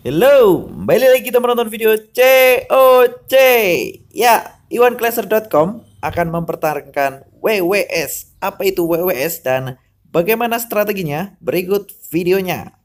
Hello, kembali lagi kita menonton video COC. Ya, iwanclaser.com akan mempertahankan WWS. Apa itu WWS dan bagaimana strateginya? Berikut videonya.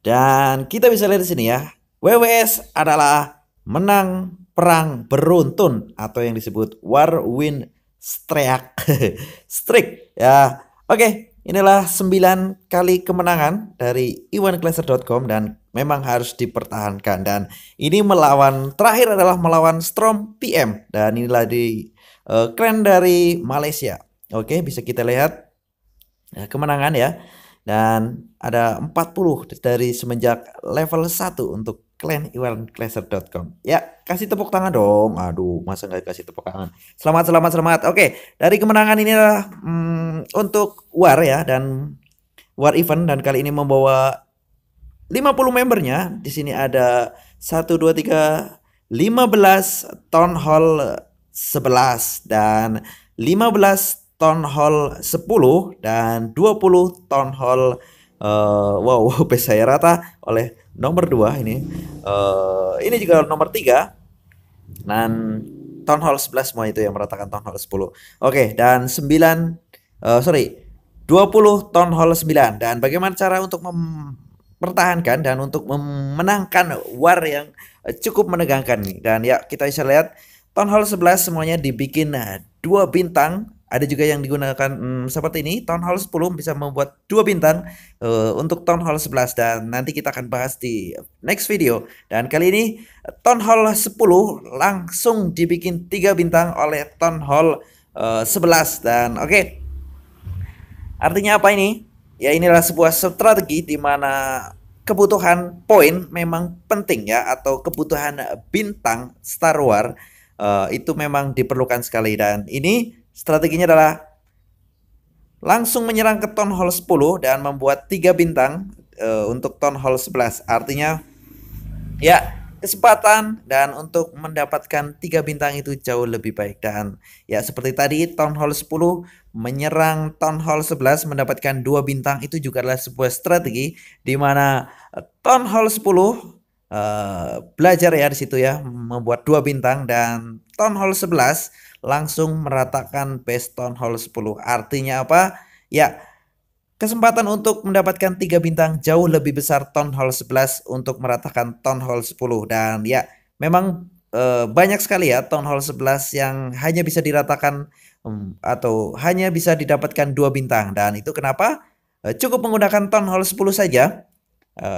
Dan kita bisa lihat di sini ya, WWS adalah menang perang beruntun atau yang disebut war win streak streak ya oke inilah 9 kali kemenangan dari iwanclaser.com dan memang harus dipertahankan dan ini melawan terakhir adalah melawan Strom PM dan inilah di uh, eh, keren dari Malaysia oke bisa kita lihat ya, kemenangan ya dan ada 40 dari semenjak level 1 untuk clanewellclasser.com. Ya, kasih tepuk tangan dong. Aduh, masa nggak kasih tepuk tangan. Selamat, selamat, selamat. Oke, dari kemenangan ini adalah hmm, untuk War ya dan War Event dan kali ini membawa 50 membernya. Di sini ada 1 2 3 15 Town Hall 11 dan 15 Town Hall 10 dan 20 Town Hall uh, wow saya Rata oleh nomor 2 ini uh, ini juga nomor 3 dan Town Hall 11 semua itu yang meratakan Town Hall 10 oke okay, dan 9 uh, eh, sorry 20 Town Hall 9 dan bagaimana cara untuk mempertahankan dan untuk memenangkan war yang cukup menegangkan nih dan ya kita bisa lihat Town Hall 11 semuanya dibikin dua bintang ada juga yang digunakan hmm, seperti ini, Town Hall 10 bisa membuat dua bintang uh, untuk Town Hall 11 dan nanti kita akan bahas di next video. Dan kali ini Town Hall 10 langsung dibikin tiga bintang oleh Town Hall uh, eh, 11 dan oke. Okay. Artinya apa ini? Ya inilah sebuah strategi di mana kebutuhan poin memang penting ya atau kebutuhan bintang Star Wars uh, eh, itu memang diperlukan sekali dan ini Strateginya adalah langsung menyerang ke town hall 10 dan membuat tiga bintang e, untuk town hall 11. Artinya ya kesempatan dan untuk mendapatkan tiga bintang itu jauh lebih baik dan ya seperti tadi town hall 10 menyerang town hall 11 mendapatkan dua bintang itu juga adalah sebuah strategi di mana eh, town hall 10 uh, eh, belajar ya di situ ya membuat dua bintang dan town hall 11 langsung meratakan Peston Hall 10. Artinya apa? Ya, Kesempatan untuk mendapatkan tiga bintang jauh lebih besar Town Hall 11 untuk meratakan Town Hall 10 dan ya memang e, banyak sekali ya Town Hall 11 yang hanya bisa diratakan um, atau hanya bisa didapatkan dua bintang dan itu kenapa e, cukup menggunakan Town Hall 10 saja e,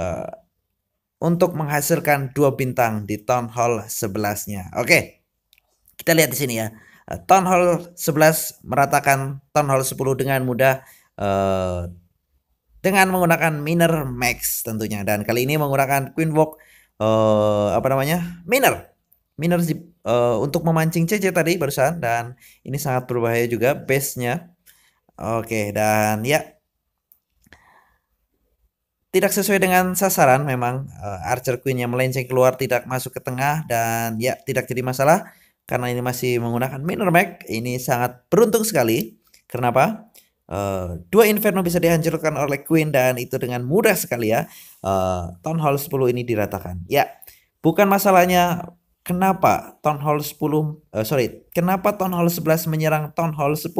untuk menghasilkan dua bintang di Town Hall 11-nya. Oke. Kita lihat di sini ya. Eh, town Hall 11 meratakan Town Hall 10 dengan mudah uh, dengan menggunakan Miner Max tentunya dan kali ini menggunakan Queen Walk uh, apa namanya Miner Miner uh, untuk memancing CC tadi barusan dan ini sangat berbahaya juga base nya oke okay, dan ya tidak sesuai dengan sasaran memang uh, Archer Queen yang melenceng keluar tidak masuk ke tengah dan ya tidak jadi masalah karena ini masih menggunakan minor mech, ini sangat beruntung sekali kenapa Uh, dua inferno bisa dihancurkan oleh Queen dan itu dengan mudah sekali ya. Uh, town hall 10 ini diratakan. Ya, bukan masalahnya kenapa town hall 10 uh, eh, sorry, kenapa town hall 11 menyerang town hall 10?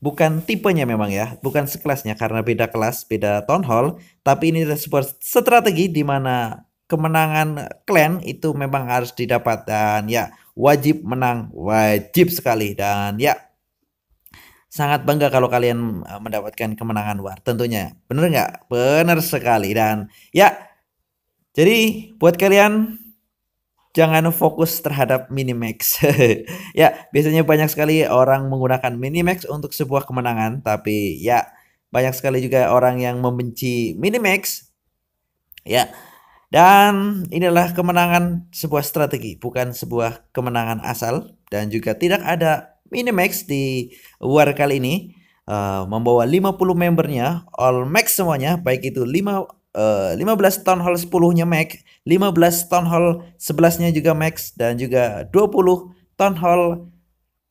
Bukan tipenya memang ya, bukan sekelasnya karena beda kelas, beda town hall, tapi ini adalah sebuah strategi di mana kemenangan klan itu memang harus didapat dan ya wajib menang wajib sekali dan ya sangat bangga kalau kalian eh, mendapatkan kemenangan war tentunya bener nggak bener sekali dan ya jadi buat kalian jangan fokus terhadap minimax ya biasanya banyak sekali orang menggunakan minimax untuk sebuah kemenangan tapi ya banyak sekali juga orang yang membenci minimax ya dan inilah kemenangan sebuah strategi, bukan sebuah kemenangan asal dan juga tidak ada minimax di war kali ini. Uh, membawa 50 membernya, all max semuanya, baik itu 5 Uh, 15 town hall 10-nya max, 15 town hall 11-nya juga max dan juga 20 town hall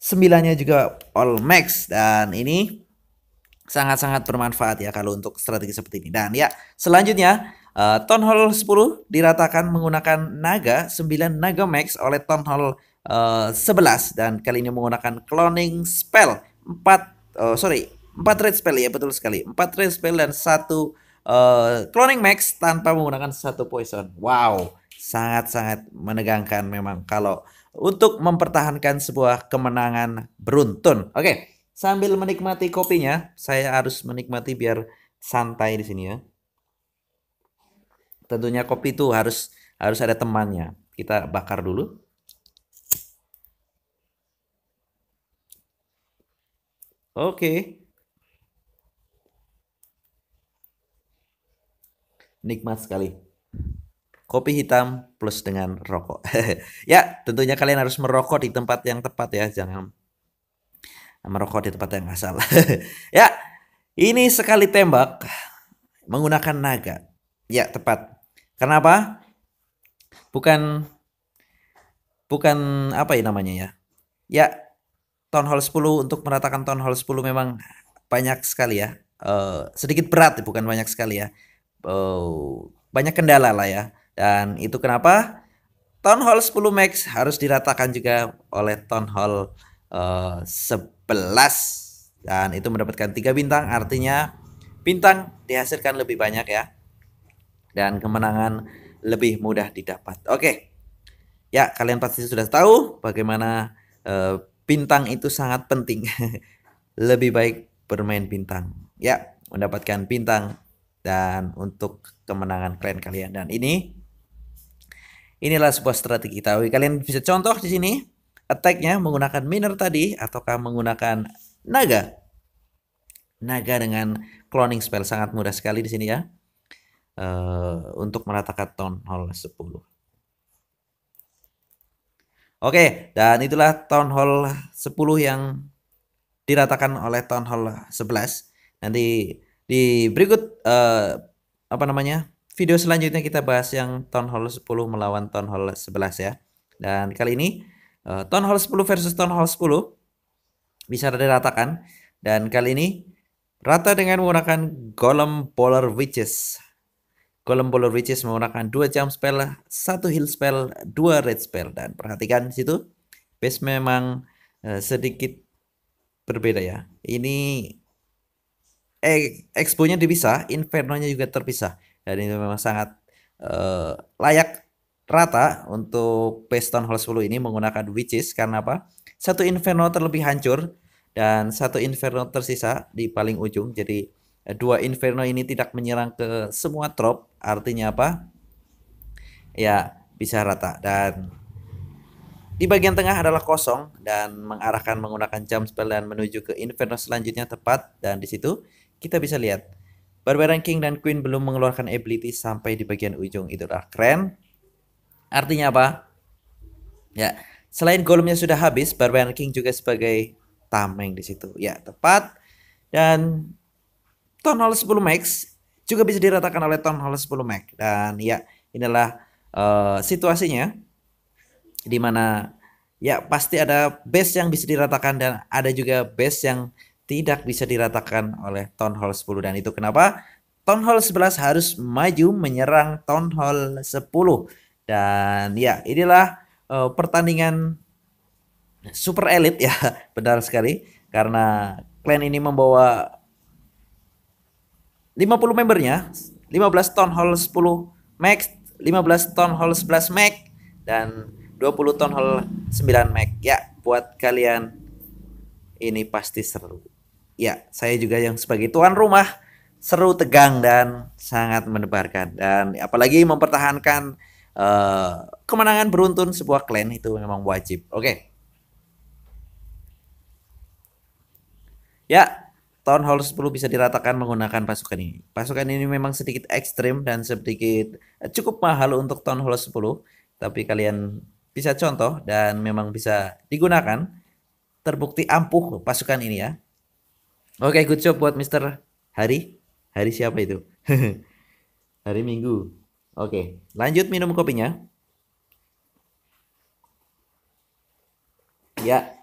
9-nya juga all max dan ini sangat-sangat bermanfaat ya kalau untuk strategi seperti ini. Dan ya, selanjutnya Uh, Town Hall 10 diratakan menggunakan Naga 9 Naga Max oleh Town Hall uh, 11 dan kali ini menggunakan cloning spell 4 oh, eh, sorry 4 red spell ya betul sekali 4 red spell dan satu uh, cloning max tanpa menggunakan satu poison. Wow, sangat-sangat menegangkan memang kalau untuk mempertahankan sebuah kemenangan beruntun. Oke, okay, sambil menikmati kopinya, saya harus menikmati biar santai di sini ya tentunya kopi itu harus harus ada temannya. Kita bakar dulu. Oke. Nikmat sekali. Kopi hitam plus dengan rokok. ya, tentunya kalian harus merokok di tempat yang tepat ya, jangan merokok di tempat yang asal. ya, ini sekali tembak menggunakan naga. Ya, tepat. Karena apa? Bukan bukan apa ya namanya ya. Ya town hall 10 untuk meratakan town hall 10 memang banyak sekali ya. Uh, sedikit berat bukan banyak sekali ya. Uh, banyak kendala lah ya. Dan itu kenapa town hall 10 max harus diratakan juga oleh town hall uh, eh, 11 dan itu mendapatkan tiga bintang artinya bintang dihasilkan lebih banyak ya dan kemenangan lebih mudah didapat. Oke. Okay. Ya, kalian pasti sudah tahu bagaimana uh, bintang itu sangat penting. lebih baik bermain bintang. Ya, mendapatkan bintang dan untuk kemenangan klien kalian dan ini inilah sebuah strategi Tahu Kalian bisa contoh di sini attacknya menggunakan miner tadi ataukah menggunakan naga. Naga dengan cloning spell sangat mudah sekali di sini ya uh, untuk meratakan town hall 10. Oke, dan itulah town hall 10 yang diratakan oleh town hall 11. Nanti di berikut uh, apa namanya? Video selanjutnya kita bahas yang town hall 10 melawan town hall 11 ya. Dan kali ini uh, town hall 10 versus town hall 10 bisa diratakan dan kali ini rata dengan menggunakan golem polar witches Golem Polar Witches menggunakan dua jam spell, satu heal spell, dua red spell. Dan perhatikan di situ, base memang eh, sedikit berbeda ya. Ini eh, expo-nya dipisah, inferno-nya juga terpisah. Dan ini memang sangat uh, layak rata untuk base town hall 10 ini menggunakan witches karena apa? Satu inferno terlebih hancur dan satu inferno tersisa di paling ujung. Jadi Eh, dua inferno ini tidak menyerang ke semua trop, artinya apa? Ya, bisa rata dan di bagian tengah adalah kosong dan mengarahkan menggunakan jump spell dan menuju ke inferno selanjutnya tepat dan di situ kita bisa lihat Barbarian King dan Queen belum mengeluarkan ability sampai di bagian ujung itu adalah keren. Artinya apa? Ya, selain golemnya sudah habis, Barbarian King juga sebagai tameng di situ. Ya, tepat. Dan Hall 10 Max juga bisa diratakan oleh Hall 10 Max dan ya inilah uh, situasinya di mana ya pasti ada base yang bisa diratakan dan ada juga base yang tidak bisa diratakan oleh Town Hall 10 dan itu kenapa Town Hall 11 harus maju menyerang Town Hall 10 dan ya inilah uh, pertandingan super elit ya benar sekali karena klan ini membawa 50 membernya 15 ton hall 10 max 15 ton hall 11 max dan 20 ton hall 9 max ya buat kalian ini pasti seru ya saya juga yang sebagai tuan rumah seru tegang dan sangat menebarkan dan apalagi mempertahankan uh, kemenangan beruntun sebuah klan itu memang wajib oke okay. ya Town Hall 10 bisa diratakan menggunakan pasukan ini. Pasukan ini memang sedikit ekstrim dan sedikit eh, cukup mahal untuk Town Hall 10, tapi kalian bisa contoh dan memang bisa digunakan. Terbukti ampuh pasukan ini ya. Oke, okay, good job buat Mr. Hari. Hari siapa itu? Hari Minggu. Oke, okay, lanjut minum kopinya. Ya,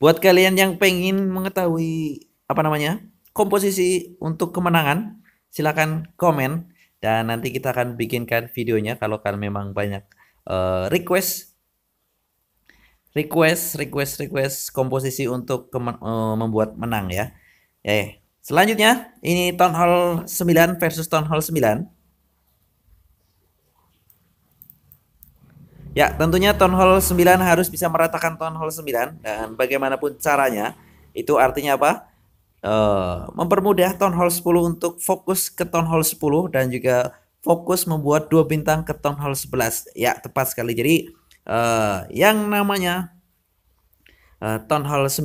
buat kalian yang pengen mengetahui apa namanya komposisi untuk kemenangan, silahkan komen dan nanti kita akan bikinkan videonya kalau kalian memang banyak uh, request request request request komposisi untuk uh, membuat menang ya. Eh, selanjutnya ini Town Hall 9 versus Town Hall 9. Ya, tentunya Town Hall 9 harus bisa meratakan Town Hall 9 dan bagaimanapun caranya. Itu artinya apa? Eh, mempermudah Town hall 10 untuk fokus ke Town hall 10 dan juga fokus membuat dua bintang ke Town hall 11. Ya, tepat sekali. Jadi uh, yang namanya uh, Town hall 9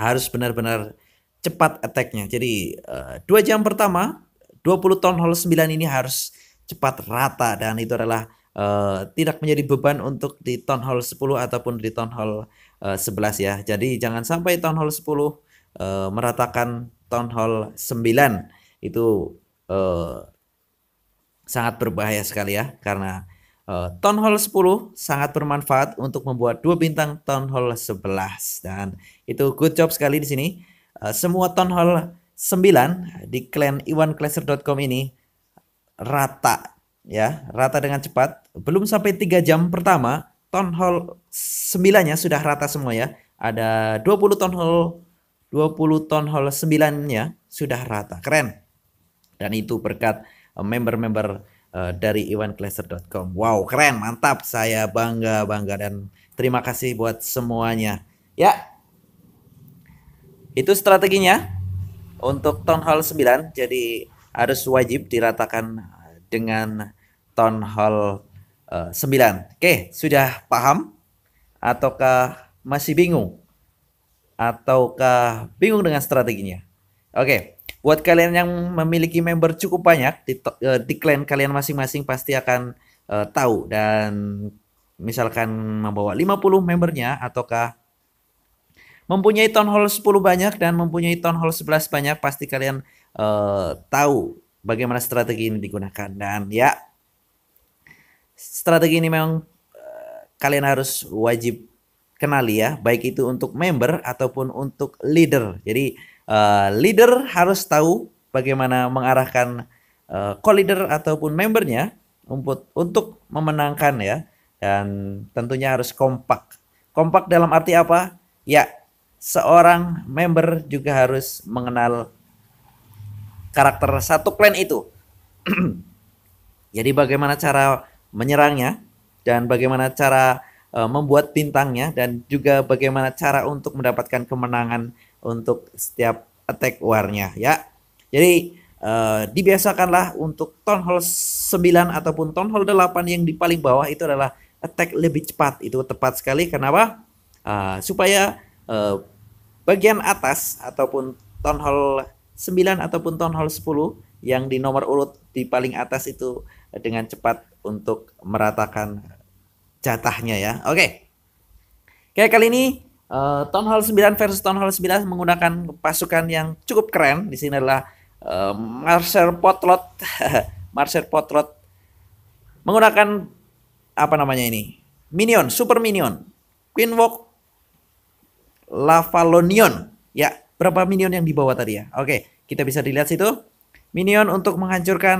harus benar-benar cepat attack-nya. Jadi uh, 2 jam pertama 20 Town hall 9 ini harus cepat rata dan itu adalah uh, tidak menjadi beban untuk di Town hall 10 ataupun di Town hall uh, 11 ya. Jadi jangan sampai Town hall 10 uh, e, meratakan town hall 9 itu e, sangat berbahaya sekali ya karena e, town hall 10 sangat bermanfaat untuk membuat dua bintang town hall 11 dan itu good job sekali di sini e, semua town hall 9 di clan iwanclaser.com ini rata ya rata dengan cepat belum sampai tiga jam pertama town hall 9 nya sudah rata semua ya ada 20 town hall 20 ton hole 9-nya sudah rata. Keren. Dan itu berkat eh, member-member eh, dari iwankleser.com. Wow, keren, mantap. Saya bangga, bangga dan terima kasih buat semuanya. Ya. Itu strateginya untuk ton hall 9. Jadi harus wajib diratakan dengan ton hall uh, 9. Oke, sudah paham ataukah masih bingung? ataukah bingung dengan strateginya? Oke, okay. buat kalian yang memiliki member cukup banyak di, uh, di clan kalian masing-masing pasti akan uh, tahu dan misalkan membawa 50 membernya ataukah mempunyai town hall 10 banyak dan mempunyai town hall 11 banyak pasti kalian uh, tahu bagaimana strategi ini digunakan dan ya strategi ini memang uh, kalian harus wajib kenali ya, baik itu untuk member ataupun untuk leader. Jadi uh, leader harus tahu bagaimana mengarahkan uh, co-leader ataupun membernya untuk untuk memenangkan ya dan tentunya harus kompak. Kompak dalam arti apa? Ya, seorang member juga harus mengenal karakter satu klan itu. Jadi bagaimana cara menyerangnya dan bagaimana cara Eh, membuat bintangnya dan juga bagaimana cara untuk mendapatkan kemenangan untuk setiap attack warnya ya. Jadi uh, dibiasakanlah untuk town hall 9 ataupun town hall 8 yang di paling bawah itu adalah attack lebih cepat. Itu tepat sekali kenapa? Uh, eh, supaya uh, bagian atas ataupun town hall 9 ataupun town hall 10 yang di nomor urut di paling atas itu dengan cepat untuk meratakan jatahnya ya. Oke. Okay. Kayak kali ini uh, Town Hall 9 versus Town Hall 9 menggunakan pasukan yang cukup keren. Di sini adalah uh, eh, Marcel Potlot Marcel Potlot menggunakan apa namanya ini? Minion, Super Minion. Queen Walk Lavalonion. Ya, berapa minion yang dibawa tadi ya? Oke, okay. kita bisa dilihat situ. Minion untuk menghancurkan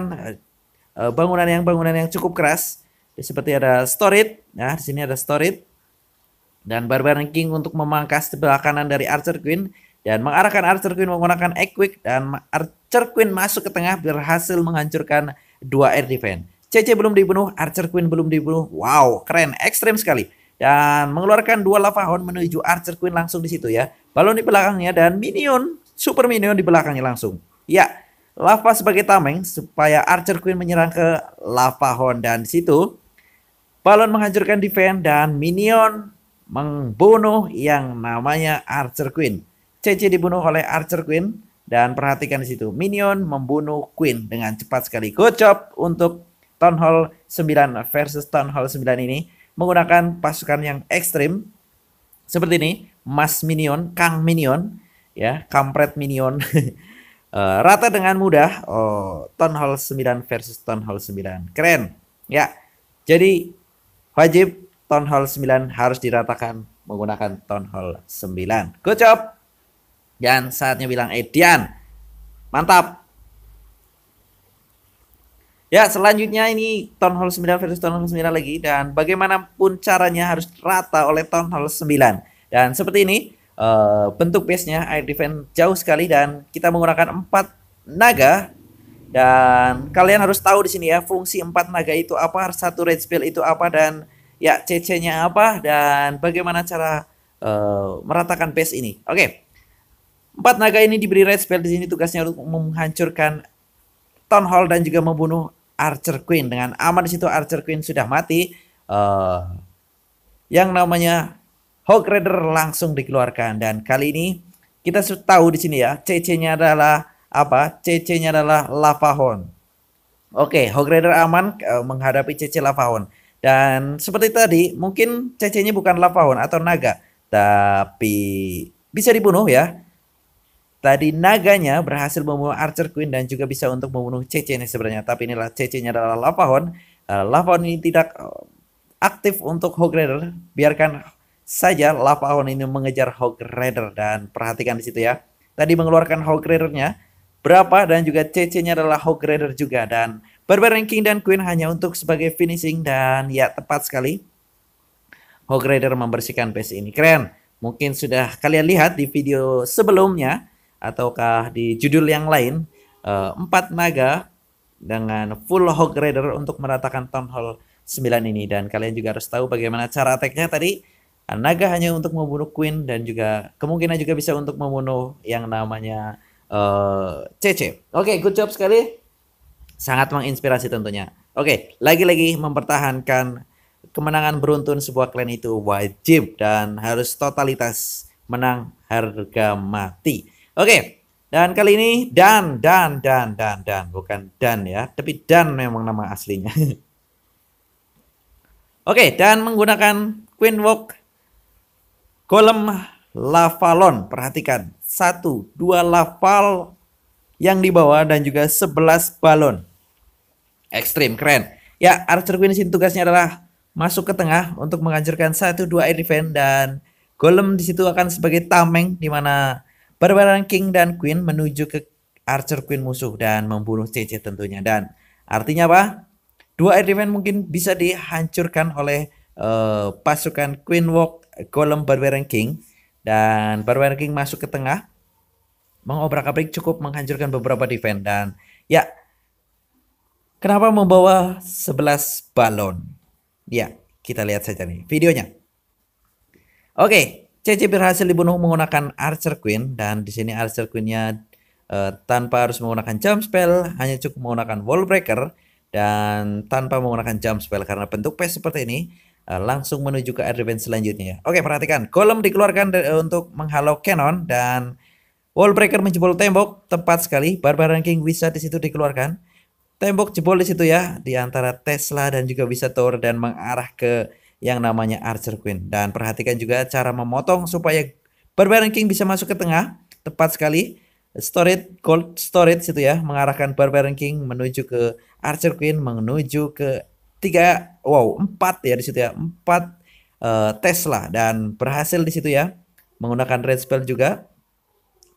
uh, bangunan yang bangunan yang cukup keras Ya, seperti ada storage. Nah, ya, di sini ada storage. Dan Barbarian King untuk memangkas sebelah kanan dari Archer Queen dan mengarahkan Archer Queen menggunakan Equick dan Archer Queen masuk ke tengah berhasil menghancurkan dua air defense. CC belum dibunuh, Archer Queen belum dibunuh. Wow, keren, ekstrem sekali. Dan mengeluarkan dua lava hound menuju Archer Queen langsung di situ ya. Balon di belakangnya dan minion, super minion di belakangnya langsung. Ya, lava sebagai tameng supaya Archer Queen menyerang ke lava hound dan di situ Balon menghancurkan defense dan minion membunuh yang namanya Archer Queen. CC dibunuh oleh Archer Queen dan perhatikan di situ minion membunuh Queen dengan cepat sekali. Gocop untuk Town Hall 9 versus Town Hall 9 ini menggunakan pasukan yang ekstrim seperti ini Mas Minion, Kang Minion, ya Kampret Minion. Eh, rata dengan mudah oh, Town Hall 9 versus Town Hall 9. Keren. Ya. Jadi wajib town hall 9 harus diratakan menggunakan town hall 9. Good job. Dan saatnya bilang Edian. Mantap. Ya, selanjutnya ini town hall 9 versus town hall 9 lagi dan bagaimanapun caranya harus rata oleh town hall 9. Dan seperti ini uh, bentuk base-nya air defense jauh sekali dan kita menggunakan 4 naga dan kalian harus tahu di sini ya fungsi empat naga itu apa, satu red spell itu apa dan ya CC-nya apa dan bagaimana cara uh, meratakan base ini. Oke. Okay. Empat naga ini diberi red spell di sini tugasnya untuk menghancurkan town hall dan juga membunuh Archer Queen dengan aman di situ Archer Queen sudah mati. Uh, yang namanya Hog Rider langsung dikeluarkan dan kali ini kita tahu di sini ya CC-nya adalah apa CC-nya adalah Lavahon. Oke, okay, Hogrider aman uh, menghadapi CC Lavahon. Dan seperti tadi, mungkin CC-nya bukan Lavahon atau naga, tapi bisa dibunuh ya. Tadi naganya berhasil membunuh Archer Queen dan juga bisa untuk membunuh CC ini sebenarnya. Tapi inilah CC-nya adalah Lavahon. Uh, eh, Lavahon ini tidak eh, aktif untuk Hog Biarkan saja Lavahon ini mengejar Hog dan perhatikan di situ ya. Tadi mengeluarkan Hog nya berapa dan juga CC-nya adalah Hog Rider juga dan Barbarian ranking dan Queen hanya untuk sebagai finishing dan ya tepat sekali Hog Rider membersihkan base ini keren mungkin sudah kalian lihat di video sebelumnya ataukah di judul yang lain uh, naga dengan full Hog Rider untuk meratakan Town Hall 9 ini dan kalian juga harus tahu bagaimana cara attack-nya tadi naga hanya untuk membunuh Queen dan juga kemungkinan juga bisa untuk membunuh yang namanya Eh, Cece. CC. Oke, okay, good job sekali. Sangat menginspirasi tentunya. Oke, okay, lagi-lagi mempertahankan kemenangan beruntun sebuah klan itu wajib dan harus totalitas menang harga mati. Oke. Okay. Dan kali ini dan dan dan dan dan bukan dan ya, tapi dan memang nama aslinya. Oke, okay, dan menggunakan Queen Walk Golem Lavalon. Perhatikan, satu, dua lafal yang dibawa dan juga sebelas balon. Ekstrim, keren. Ya, Archer Queen sini tugasnya adalah masuk ke tengah untuk menghancurkan satu dua air defense dan Golem di situ akan sebagai tameng di mana Barbarian King dan Queen menuju ke Archer Queen musuh dan membunuh CC tentunya dan artinya apa? Dua air defense mungkin bisa dihancurkan oleh uh, pasukan Queen Walk Golem Barbarian King dan Barwer King masuk ke tengah, mengobrak-abrik cukup menghancurkan beberapa defense dan ya kenapa membawa 11 balon? Ya, kita lihat saja nih videonya. Oke, CC berhasil dibunuh menggunakan Archer Queen dan di sini Archer Queen-nya uh, tanpa harus menggunakan jump spell, hanya cukup menggunakan wall breaker dan tanpa menggunakan jump spell karena bentuk pes seperti ini Eh, langsung menuju ke air selanjutnya. Oke, perhatikan. kolom dikeluarkan untuk menghalau cannon dan wallbreaker menjebol tembok tepat sekali. Barbarian King bisa di situ dikeluarkan. Tembok jebol di situ ya di antara Tesla dan juga bisa Tower dan mengarah ke yang namanya Archer Queen. Dan perhatikan juga cara memotong supaya Barbarian King bisa masuk ke tengah tepat sekali. Storage gold storage situ ya mengarahkan Barbarian King menuju ke Archer Queen menuju ke tiga wow empat ya di situ ya empat uh, tes lah dan berhasil di situ ya menggunakan red spell juga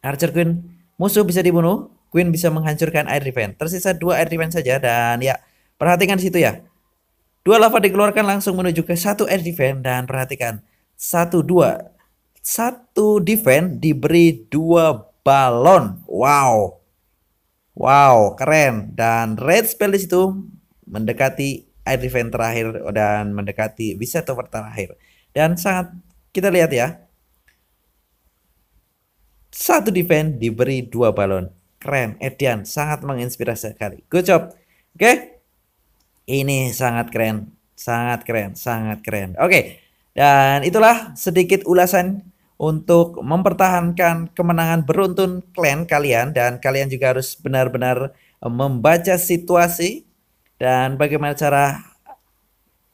Archer Queen musuh bisa dibunuh Queen bisa menghancurkan air defense tersisa dua air defense saja dan ya perhatikan di situ ya dua lava dikeluarkan langsung menuju ke satu air defense dan perhatikan satu dua satu defense diberi dua balon wow wow keren dan red spell di situ mendekati air event terakhir dan mendekati bisa Wisatover terakhir. Dan sangat kita lihat ya. Satu event diberi dua balon. Keren, Edian sangat menginspirasi sekali. Good job. Oke. Okay? Ini sangat keren, sangat keren, sangat keren. Oke. Okay. Dan itulah sedikit ulasan untuk mempertahankan kemenangan beruntun klan kalian dan kalian juga harus benar-benar membaca situasi dan bagaimana cara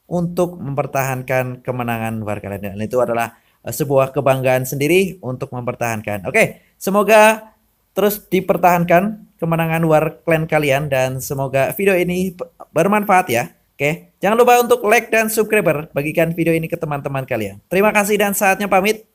untuk mempertahankan kemenangan warga kalian? Dan itu adalah eh, sebuah kebanggaan sendiri untuk mempertahankan. Oke, semoga terus dipertahankan kemenangan war clan kalian dan semoga video ini bermanfaat ya. Oke, jangan lupa untuk like dan subscriber, bagikan video ini ke teman-teman kalian. Terima kasih dan saatnya pamit.